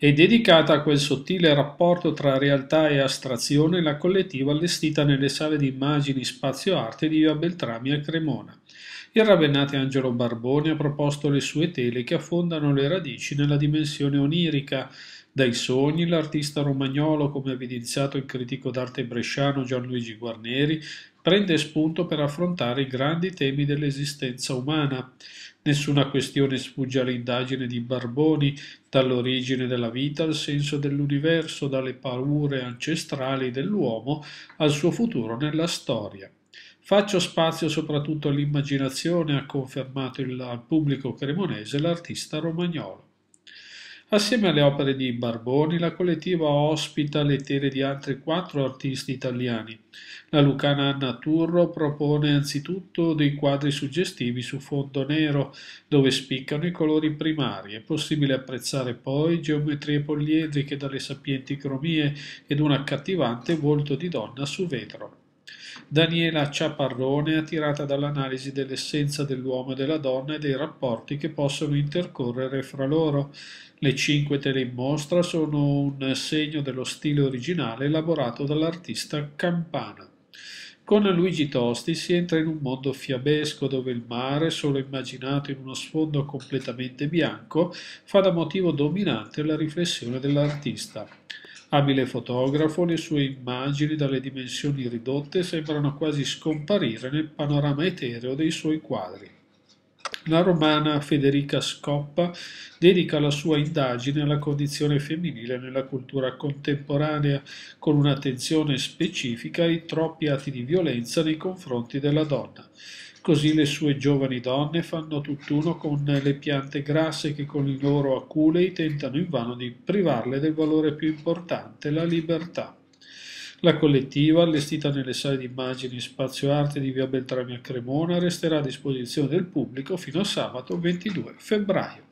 è dedicata a quel sottile rapporto tra realtà e astrazione la collettiva allestita nelle sale di immagini spazio-arte di Via Beltrami a Cremona. Il ravennate Angelo Barboni ha proposto le sue tele che affondano le radici nella dimensione onirica. Dai sogni l'artista romagnolo, come ha evidenziato il critico d'arte bresciano Gianluigi Guarneri, prende spunto per affrontare i grandi temi dell'esistenza umana. Nessuna questione sfugge all'indagine di Barboni, dall'origine della vita al senso dell'universo, dalle paure ancestrali dell'uomo al suo futuro nella storia. Faccio spazio soprattutto all'immaginazione, ha confermato il pubblico cremonese l'artista romagnolo. Assieme alle opere di Barboni, la collettiva ospita le tele di altri quattro artisti italiani. La lucana Anna Turro propone anzitutto dei quadri suggestivi su fondo nero, dove spiccano i colori primari. È possibile apprezzare poi geometrie poliedriche dalle sapienti cromie ed un accattivante volto di donna su vetro. Daniela Ciaparrone, attirata dall'analisi dell'essenza dell'uomo e della donna e dei rapporti che possono intercorrere fra loro. Le cinque tele in mostra sono un segno dello stile originale elaborato dall'artista Campana. Con Luigi Tosti si entra in un mondo fiabesco dove il mare, solo immaginato in uno sfondo completamente bianco, fa da motivo dominante la riflessione dell'artista. Abile fotografo, le sue immagini dalle dimensioni ridotte sembrano quasi scomparire nel panorama etereo dei suoi quadri. La romana Federica Scoppa dedica la sua indagine alla condizione femminile nella cultura contemporanea con un'attenzione specifica ai troppi atti di violenza nei confronti della donna. Così le sue giovani donne fanno tutt'uno con le piante grasse che con i loro aculei tentano invano di privarle del valore più importante, la libertà. La collettiva, allestita nelle sale di immagini Spazio Arte di via Beltrami a Cremona, resterà a disposizione del pubblico fino a sabato 22 febbraio.